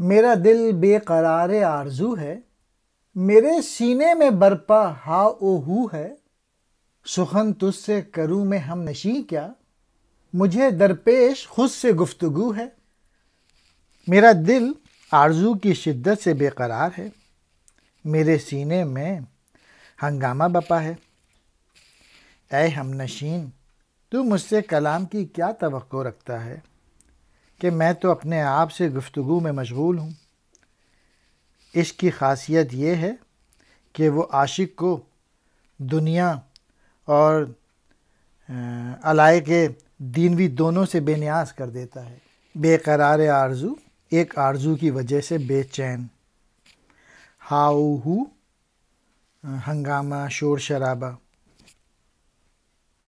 मेरा दिल बेकरार आरजू है मेरे सीने में बरपा हा ओ है सुखन तुझसे करूँ मैं हम नशी क्या मुझे दरपेश खुद से गुफ्तगु है मेरा दिल आरजू की शिद्दत से बेकरार है मेरे सीने में हंगामा बपा है ए हम नशीन तू मुझसे कलाम की क्या तो रखता है कि मैं तो अपने आप से गुफ्तु में मशगूल हूँ इसकी खासियत ये है कि वो आशिक को दुनिया और अलाए के दीनवी दोनों से बेनियाज कर देता है बेकरार आरजू एक आरजू की वजह से बेचैन हाउ हंगामा शोर शराबा